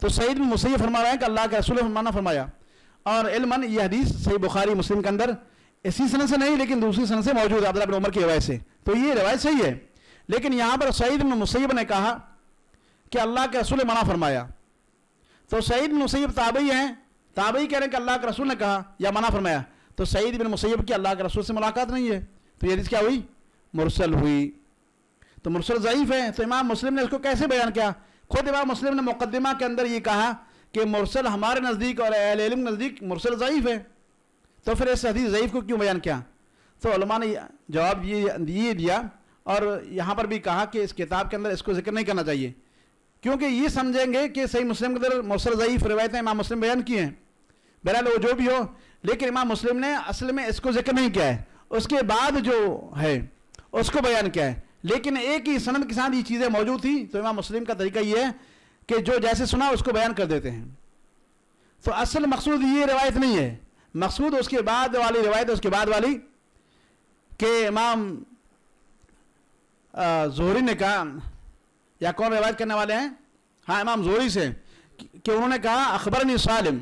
तो सईद में मुसैफ फरमा रहा है कि अल्लाह के रसूल ने मना फरमाया और इलमन यह हदीस सही बुखारी मुस्लिम के अंदर इसी सन से नहीं लेकिन दूसरी सन से मौजूद है अब्दुल्ला बिन उमर की रवायत से तो ये रवायत सही है लेकिन यहाँ पर सईद में मुसैब ने कहा कि अल्लाह के रसूल ने मना फरमाया तो सईद मुसैब ताबई हैं ताबई कह रहे हैं कि अल्लाह के रसूल ने कहा या मना फरमाया तो सईद बिन मुसैब की अल्लाह के रसूल से मुलाकात नहीं है तो ये क्या हुई मुरसल हुई तो मुरसल ज़यीफ़ है तो इमाम मुस्लिम ने इसको कैसे बयान किया खुद इमाम मुस्लिम ने मुकदमा के अंदर ये कहा कि मुरसल हमारे नज़दीक और अहलम नज़दीक मुरसल ज़यीफ़ है तो फिर इस हदीस ज़यीफ़ को क्यों बयान किया तो ने जवाब ये ये दिया और यहाँ पर भी कहा कि इस किताब के अंदर इसको जिक्र नहीं करना चाहिए क्योंकि ये समझेंगे कि सही मुस्लिम के अंदर मुरसल ज़यीफ़ रवायतें इमाम मुस्लिम बयान किए हैं बहरहाल वो जो भी हो लेकिन इमाम मुस्लिम ने असल में इसको जिक्र नहीं किया है उसके बाद जो है उसको बयान किया है लेकिन एक ही सनद के साथ ये चीज़ें मौजूद थी तो इमाम मुस्लिम का तरीका ये है कि जो जैसे सुना उसको बयान कर देते हैं तो असल मकसूद ये रिवायत नहीं है मकसूद उसके बाद वाली रिवायत उसके बाद वाली कि इमाम जोहरी ने कहा या कौन रिवायत करने वाले हैं हाँ इमाम जोहरी से कि उन्होंने कहा अखबर सालिम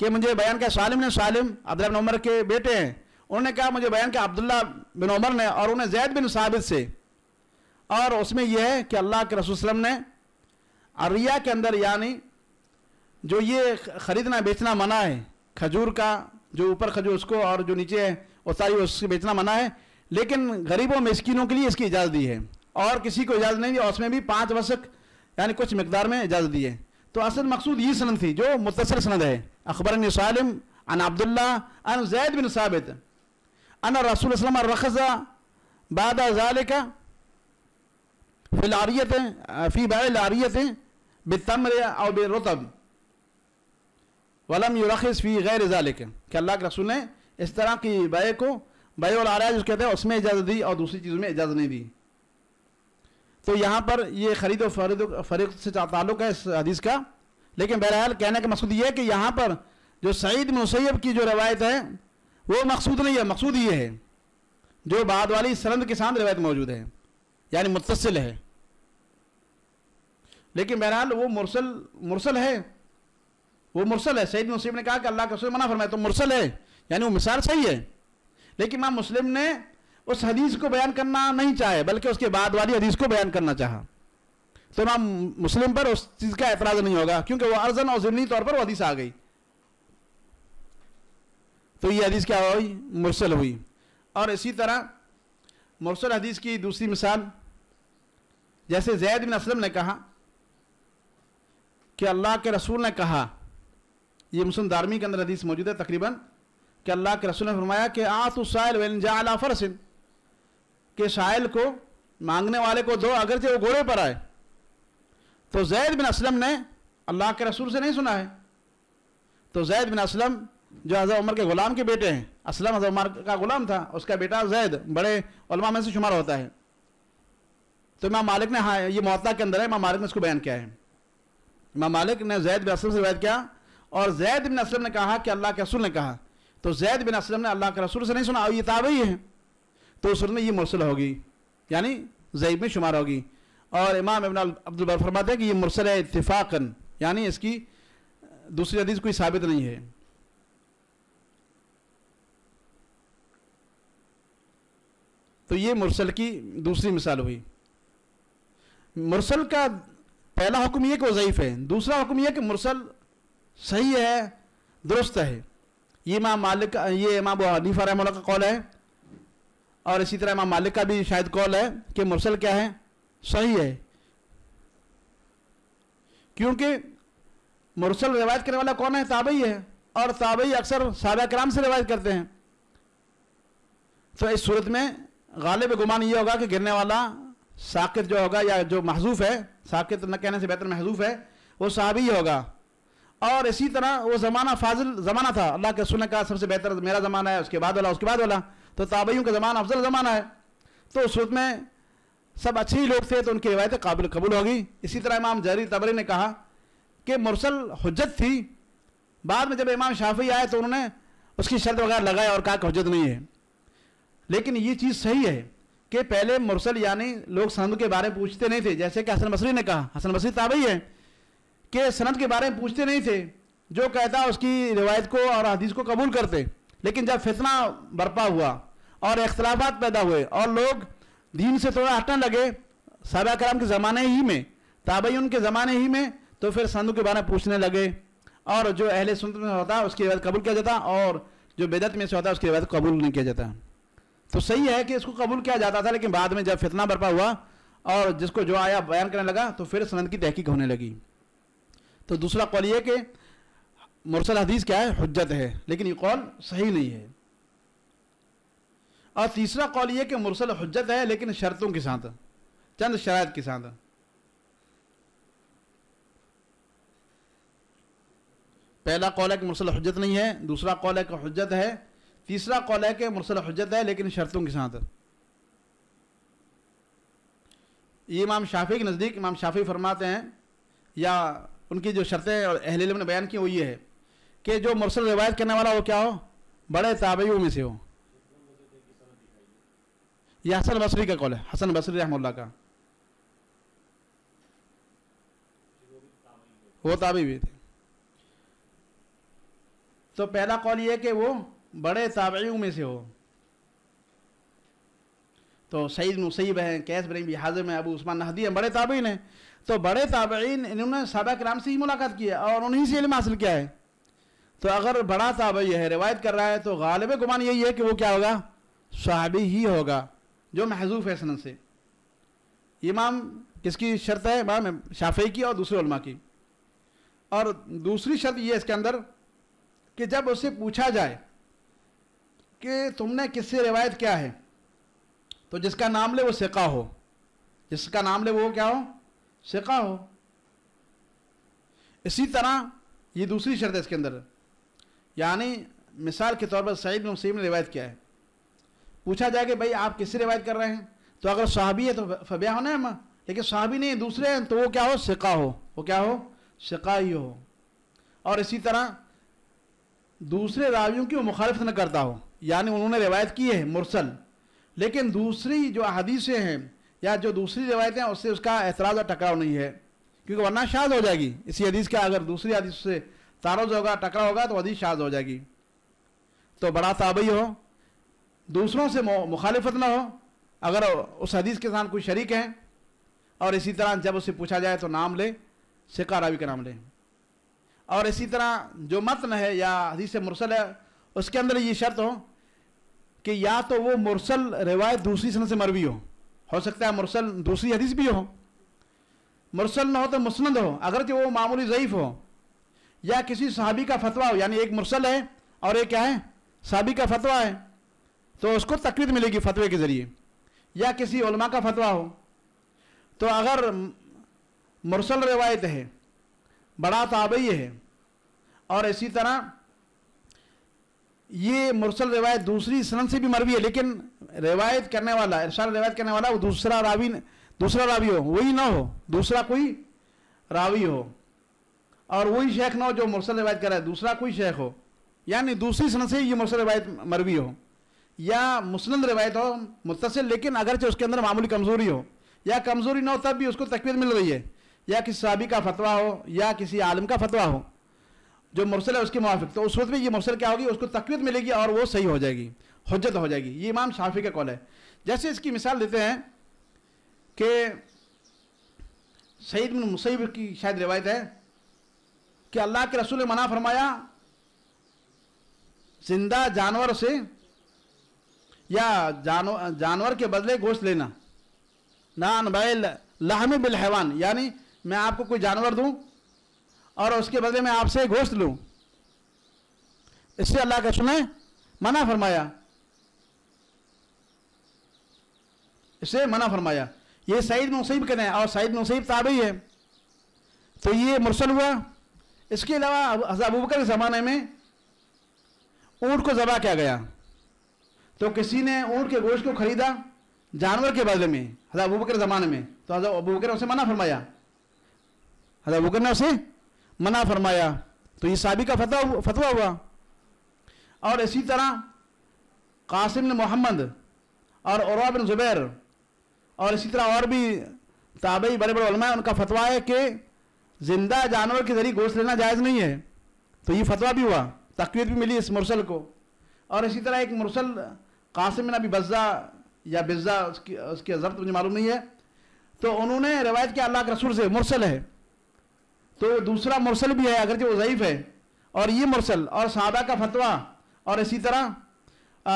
कि मुझे बयान किया सालिम ने सालिम अब्दुल्ला बिन उमर के बेटे हैं उन्होंने कहा मुझे बयान किया अब्दुल्ला बिन उमर ने और उन्हें जैद बिन साबित से और उसमें यह है कि अल्लाह के रसूल ने अरिया के अंदर यानी जो ये ख़रीदना बेचना मना है खजूर का जो ऊपर खजूर उसको और जो नीचे है वो सारी उसको बेचना मना है लेकिन गरीबों मस्किनों के लिए इसकी इजाज़त दी है और किसी को इजाज़त नहीं दी और उसमें भी पाँच वसक यानी कुछ मकदार में इजाज़त दी है تو اصل مقصود یہ سند تھی جو متصل سند ہے اخبر ان سالم عن عبد الله عن زید بن ثابت انا رسول اسلام رخص بعد ذلك في العريه في بيع العريه بالتمر او بالرطب ولم يرخص في غير ذلك کہ اللہ کے رسول نے اس طرح کی بیع کو بیع العریہ جو کہتے ہیں اس میں اجازت دی اور دوسری چیزوں میں اجازت نہیں دی तो यहाँ पर ये खरीद और फरीद फरीक से ताल्लुक है इस हदीस का लेकिन बहरहाल कहने का मकसूद ये है कि यहाँ पर जो सईद मुसैब की जो रवायत है वो मकसूद नहीं है मकसूद ये है जो बाद वाली सरंद के साथ रवायत मौजूद है यानी मुतसिल है लेकिन बहरहाल वो मुरसल मुरसल है वो मुरसल है सईद मुसैब ने कहा कि अल्लाह का मना फरमाया तो मुरसल है यानी वो मिसाल सही है लेकिन इमाम मुस्लिम ने उस हदीस को बयान करना नहीं चाहे बल्कि उसके बाद वाली हदीस को बयान करना चाहा तो इमाम मुस्लिम पर उस चीज़ का एतराज़ नहीं होगा क्योंकि वो अर्जन और ज़मनी तौर पर वो हदीस आ गई तो ये हदीस क्या हुई मुरसल हुई और इसी तरह मुरसल हदीस की दूसरी मिसाल जैसे जैद बिन असलम ने कहा कि अल्लाह के रसूल ने कहा यह मुस्लिम धार्मी के अंदर हदीस मौजूद है तकरीबन कि अल्लाह के रसूल ने फरमाया कि आतुसाइल वनजा अला फरसिन कि शायल को मांगने वाले को दो अगर जो वो घोड़े पर आए तो जैद बिन असलम ने अल्लाह के रसूल से नहीं सुना है तो जैद बिन असलम जो हज़र उमर के ग़ुलाम के बेटे हैं असलम हज़र उमर का ग़ुलाम था उसका बेटा जैद बड़े में से शुमार होता है तो इमाम मालिक ने हाँ ये मोहता के अंदर है इमाम मालिक ने इसको बयान किया है इमाम मालिक ने जैद बिन असलम से वैद किया और जैद बिन असलम ने कहा कि अल्लाह के रसूल ने कहा तो जैद बिन असलम ने अल्लाह के रसूल से नहीं सुना और ये ही है तो उस सूरत में ये मुरसल होगी यानी ज़ैब में शुमार होगी और इमाम इबन अब्दुलबर फरमाते हैं कि ये मुरसल है इतफाक़न यानी इसकी दूसरी हदीस कोई साबित नहीं है तो ये मुरसल की दूसरी मिसाल हुई मुरसल का पहला हुक्म यह कि वो है दूसरा हुक्म यह कि मुरसल सही है दुरुस्त है ये इमाम मालिक ये इमाम हनीफ़ा रहमल का कौल है और इसी तरह इमाम मालिक का भी शायद कॉल है कि मुरसल क्या है सही है क्योंकि मुरसल रिवायत करने वाला कौन है ताबई है और ताबई अक्सर साहबा कराम से रिवायत करते हैं तो इस सूरत में गालिब गुमान ये होगा कि गिरने वाला साकित जो होगा या जो महजूफ है साकित न कहने से बेहतर महजूफ है वो साबी होगा और इसी तरह वो ज़माना फाजिल ज़माना था अल्लाह के सुन का सबसे बेहतर मेरा ज़माना है उसके बाद वाला उसके बाद वाला तो ताबैयों का ज़माना अफजल ज़माना है तो उस वक्त में सब अच्छे ही लोग थे तो उनकी रिवायतें काबिल कबूल होगी इसी तरह इमाम जहरी तबरी ने कहा कि मुरसल हजत थी बाद में जब इमाम शाफी आए तो उन्होंने उसकी शर्त वगैरह लगाए और कहा कि हजत नहीं है लेकिन ये चीज़ सही है कि पहले मुरसल यानी लोग सनद के बारे में पूछते नहीं थे जैसे कि हसन बसरी ने कहा हसन बसरी ताबई है कि सनद के बारे में पूछते नहीं थे जो कहता उसकी रिवायत को और हदीस को कबूल करते लेकिन जब फितना बरपा हुआ और अख्तलाफात पैदा हुए और लोग दीन से थोड़ा हटने लगे सबा कराम के ज़माने ही में ताबई के ज़माने ही में तो फिर संधु के बारे में पूछने लगे और जो अहल सुनत में होता है उसकी रिवायत कबूल किया जाता और जो बेदत में से होता है उसकी रिवायत कबूल नहीं किया जाता तो सही है कि इसको कबूल किया जाता था लेकिन बाद में जब फितना बर्पा हुआ और जिसको जो आया बयान करने लगा तो फिर सनंद की तहकीक होने लगी तो दूसरा कौल ये कि मुरसल हदीस क्या है हजत है लेकिन ये कौल सही नहीं है और तीसरा कौल ये कि मुरसल हजत है लेकिन शर्तों के साथ चंद शरात के साथ पहला कौल है कि मुरसल हजत नहीं है दूसरा कौल है कि हजत है तीसरा कौल है कि मुरसल हजत है लेकिन शर्तों के साथ ये इमाम शाफी के नज़दीक इमाम शाफी फरमाते हैं या उनकी जो शर्तें और अहल ने बयान की वो ये है कि जो मुरसल रिवायत करने वाला हो क्या हो बड़े ताबेयों में से हो यह हसन बसरी का कॉल है हसन बसरी रहमुल्ला का वो ताबी भी थे तो पहला कॉल ये कि वो बड़े ताबेयों में से हो तो सईद मुसैब हैं कैस बरीम भी हाजिम है अबू उस्मान नहदी हैं बड़े ताबीन हैं तो बड़े ताबीन इन्होंने सबक राम से ही मुलाकात की है और उन्हीं से इल्म हासिल किया है तो अगर बड़ा साहब यह रिवायत कर रहा है तो गालिब गुमान यही है कि वो क्या होगा सहाबी ही होगा जो महजूफ है सनत से इमाम किसकी शर्त है इमाम शाफ़े की और दूसरे उलमा की और दूसरी शर्त ये इसके अंदर कि जब उससे पूछा जाए कि तुमने किससे रिवायत क्या है तो जिसका नाम ले वो सिका हो जिसका नाम ले वो क्या हो सिका हो इसी तरह ये दूसरी शर्त है इसके अंदर यानी मिसाल के तौर पर सईद मुसीम ने रिवायत किया है पूछा जाए कि भाई आप किससे रिवायत कर रहे हैं तो अगर सहाबी है तो फबिया होना है लेकिन सहाबी नहीं दूसरे हैं तो वो क्या हो शिका हो वो क्या हो शिका ही हो और इसी तरह दूसरे रावियों की वो मुखालफत न करता हो यानी उन्होंने रिवायत की है मुरसल लेकिन दूसरी जो अहदीसें हैं या जो दूसरी रिवायतें उससे उसका एतराज़ और टकराव नहीं है क्योंकि वरना शाद हो जाएगी इसी हदीस का अगर दूसरी हदीस से तारो जो होगा टकरा होगा तो हदीस शाज हो जाएगी तो बड़ा साबई हो दूसरों से मुखालफत ना हो अगर उस हदीस के साथ कोई शरीक है और इसी तरह जब उसे पूछा जाए तो नाम ले शिका रावी का नाम ले और इसी तरह जो मतन है या हदीस मुरसल है उसके अंदर ये शर्त हो कि या तो वो मुरसल रिवायत दूसरी सन से मरवी हो हो सकता है मुरसल दूसरी हदीस भी हो मुरसल ना हो तो मुस्ंद हो अगरचे वो मामूली ज़यीफ़ हो या किसी साहबी का फतवा हो यानी एक मुरसल है और एक क्या है साहबी का फतवा है तो उसको तकलीद मिलेगी फतवे के ज़रिए या किसी उलमा का फतवा हो तो अगर मुरसल रिवायत है बड़ा ताबई है और इसी तरह ये मुरसल रिवायत दूसरी सनन से भी मरवी है लेकिन रिवायत करने वाला इरशाद रिवायत करने वाला वो दूसरा रावी दूसरा रावी हो वही ना हो दूसरा कोई रावी हो और वही शेख ना हो जो मुरसल रवायत कर रहा है दूसरा कोई शेख हो यानी दूसरी सन से ये मुरसल रवायत मरवी हो या मुस्लिम रवायत हो मुतसिल लेकिन अगरचे उसके अंदर मामूली कमज़ोरी हो या कमज़ोरी ना हो तब भी उसको तकवीर मिल रही है या किसी साबी का फतवा हो या किसी आलम का फतवा हो जो मुरसल है उसके मुआफ़ तो उस वक्त भी ये मुरसल क्या होगी उसको तकवीत मिलेगी और वो सही हो जाएगी हजत हो जाएगी ये इमाम शाफी का कौल है जैसे इसकी मिसाल देते हैं कि सईद मुसैब की शायद रिवायत है कि अल्लाह के रसूल ने मना फरमाया जिंदा जानवर से या जानवर जानवर के बदले गोश्त लेना नान बैल लहम बिल हैवान यानी मैं आपको कोई जानवर दूं और उसके बदले मैं आपसे गोश्त लूं इससे अल्लाह का सुने मना फरमाया इसे मना फरमाया ये सईद मुसीब के हैं और सईद मुसीब ताबी है तो ये मुरसल हुआ इसके अलावा अबू के ज़माने में ऊँट को ज़बा किया गया तो किसी ने ऊँट के गोश्त को ख़रीदा जानवर के बदले में हज़ा अबू बकर ज़माने में तो हज़ा अबू बकर ने उसे मना फरमाया हज़ा अबू बकर ने उसे मना फरमाया तो ये साबी का फतवा फतवा हुआ और इसी तरह कासिम ने मोहम्मद और बिन ज़ुबैर और इसी तरह और भी ताबई बड़े बड़े उलमा उनका फतवा है कि जिंदा जानवर के जरिए गोश्त लेना जायज़ नहीं है तो ये फतवा भी हुआ तकवीर भी मिली इस मुरसल को और इसी तरह एक मुरसल कासिम अभी बज्जा या बिज्जा उसकी उसकी जब्त मुझे मालूम नहीं है तो उन्होंने रवायत किया अल्लाह के रसूल से मुरसल है तो दूसरा मुरसल भी है अगर जो ज़यीफ़ है और ये मुरसल और सादा का फतवा और इसी तरह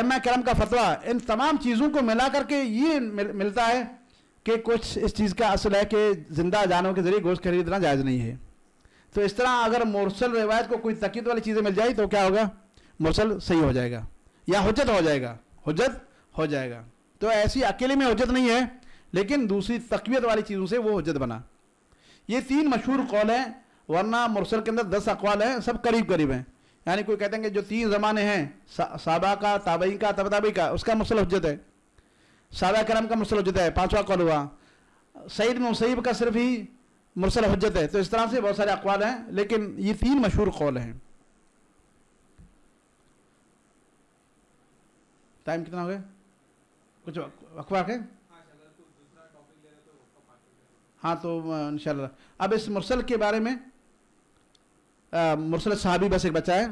एम करम का फतवा इन तमाम चीज़ों को मिला करके ये मिल, मिलता है कि कुछ इस चीज़ का असल है कि ज़िंदा जानवर के ज़रिए गोश्त खरीदना जायज़ नहीं है तो इस तरह अगर मोरसल रिवायत को कोई तकीद वाली चीज़ें मिल जाए तो क्या होगा मोरसल सही हो जाएगा या हजत हो जाएगा हजत हो जाएगा तो ऐसी अकेले में हजत नहीं है लेकिन दूसरी तकवीत वाली चीज़ों से वो हजत बना ये तीन मशहूर कौल हैं वरना मुरसल के अंदर दस अकवाल हैं सब करीब करीब हैं यानी कोई कहते हैं कि जो तीन ज़माने हैं साबा का ताबई का तबताबी का उसका मुसल हजत है सादा कराम का मुसल हजत है पाँचवा कौल हुआ सईद सईब का सिर्फ ही मुरसल हजत है तो इस तरह से बहुत सारे अकवाल हैं लेकिन ये तीन मशहूर कौल हैं टाइम कितना हो गया कुछ अखबार है हाँ तो इन अब इस मुरसल के बारे में मुरसल साहबी बस एक बच्चा है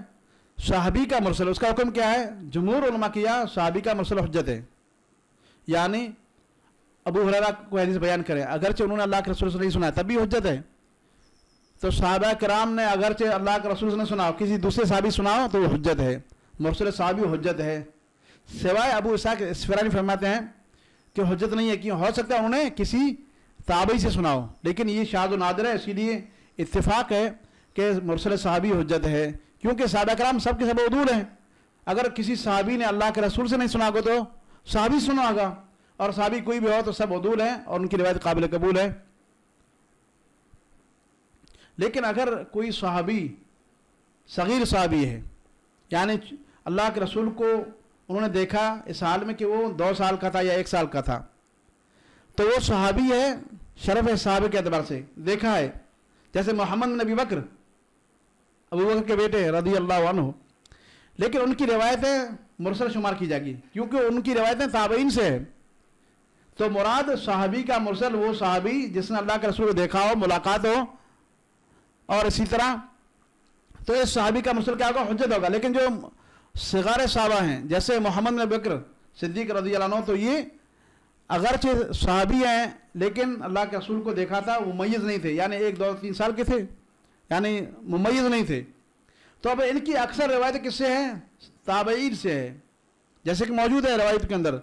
साहबी का मुरसल उसका हुक्म क्या है जमूर उलमा किया साहबी का मुरसल हजत है यानी अबू हुररा को हदीस बयान करें अगरचे उन्होंने अल्लाह के रसूल से नहीं सुना तब भी हजत है तो साहबा कराम ने अगरचे अल्लाह के रसूल से नहीं सुना किसी दूसरे साहबी सुनाओ तो वो हजत है मरसल साहबी हजत है सिवाय अबू इसाक इसफरानी फरमाते हैं कि हजत नहीं है क्यों हो सकता है उन्हें किसी ताबई से सुनाओ लेकिन ये शाह तो नादर है इसीलिए इतफाक़ है कि मरसल साहबी हजत है क्योंकि साहबा कराम सब के सब उदूर हैं अगर किसी साहबी ने अल्लाह के रसूल से नहीं सुना को तो साहबी सुना आगा और साहबी कोई भी हो तो सब अदूल हैं और उनकी रिवायत काबिल कबूल है लेकिन अगर कोई सहाबी सगीर सहाबी है यानी अल्लाह के रसूल को उन्होंने देखा इस हाल में कि वो दो साल का था या एक साल का था तो वो सहाबी है शरफ है साहब के अतबार से देखा है जैसे मोहम्मद नबी बकर अबू बकर के बेटे रदी अल्लाह लेकिन उनकी रिवायतें मुरसल शुमार की जाएगी क्योंकि उनकी रवायतें ताबीन से है तो मुराद साहबी का मुरसल वो साहबी जिसने अल्लाह के रसूल देखा हो मुलाकात हो और इसी तरह तो इस साहबी का मुरसल क्या होगा हजत होगा लेकिन जो सगार साहबा हैं जैसे मोहम्मद ने बकर सिद्दीक रजी तो ये अगरचे साहबी हैं लेकिन अल्लाह के रसूल को देखा था वो मयज़ नहीं थे यानी एक दो तीन साल के थे यानी मुमैज़ नहीं थे तो अब इनकी अक्सर रिवायत किससे हैं ताबीर से है जैसे कि मौजूद है रवायत के अंदर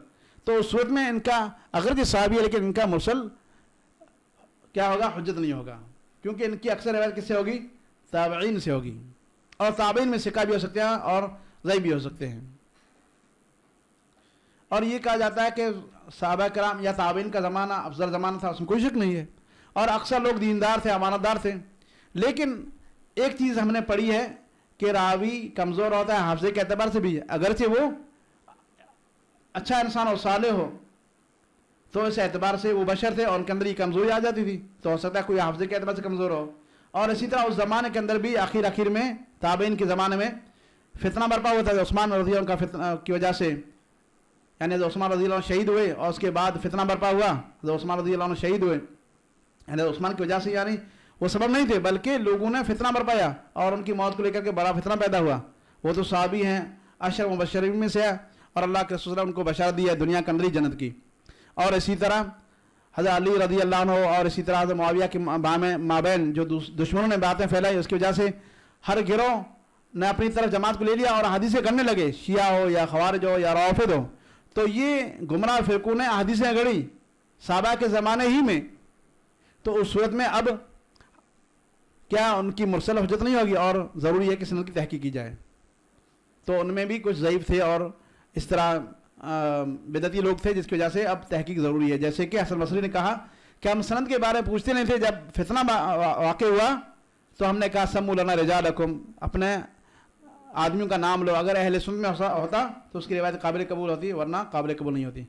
तो उस सूरत में इनका अगर अगरचे साहबी है लेकिन इनका मुसल क्या होगा हजत नहीं होगा क्योंकि इनकी अक्सर रवायत किससे होगी ताबीन से होगी और ताबीन में सिक्का भी हो सकते हैं और जई भी हो सकते हैं और ये कहा जाता है कि सहाबा कराम या ताबीन का ज़माना अफजल ज़माना था उसमें कोई शक नहीं है और अक्सर लोग दीनदार थे अमानतदार थे लेकिन एक चीज़ हमने पढ़ी है कि रावी कमज़ोर होता है हाफजे के अतबार से भी अगरचे वो अच्छा इंसान और साले हो तो इस एतबार से वो बशर थे और उनके अंदर ये कमज़ोरी आ जाती थी तो हो सकता है कोई हाफजे के अतबार से कमज़ोर हो और इसी तरह उस ज़माने के अंदर भी आखिर आखिर में ताबेन के ज़माने में फितना बर्पा हुआ था उस्मान रजी का फितना की वजह से यानी उस्मान रजी शहीद हुए और उसके बाद फितना बर्पा हुआ तो उस्मान रजी शहीद हुए यानी उस्मान की वजह से यानी वो सबब नहीं थे बल्कि लोगों ने फितना बरपाया और उनकी मौत को लेकर के बड़ा फितना पैदा हुआ वो तो सहाबी हैं अशर मुबशर में से है और अल्लाह के रसूल उनको बशार दिया है दुनिया के अंदरी जन्नत की और इसी तरह हज़र अली रजी अल्लाह और इसी तरह हज़र मुआविया के बामे माबेन जो दुश्मनों ने बातें फैलाई उसकी वजह से हर गिरोह ने अपनी तरफ जमात को ले लिया और से गढ़ने लगे शिया हो या खवारज हो या रोफिद हो तो ये गुमराह फिरकू ने से गढ़ी साबा के ज़माने ही में तो उस सूरत में अब क्या उनकी मुरसल हजत नहीं होगी और ज़रूरी है कि सनत की तहकी की जाए तो उनमें भी कुछ ज़यीफ़ थे और इस तरह बेदती लोग थे जिसकी वजह से अब तहकीक ज़रूरी है जैसे कि हसन मसरी ने कहा कि हम सनत के बारे में पूछते नहीं थे जब फितना वाक़ हुआ तो हमने कहा सब मौलाना रजा रकम अपने आदमियों का नाम लो अगर अहल सुन में होता तो उसकी रिवायत काबिल कबूल होती वरना काबिल कबूल नहीं होती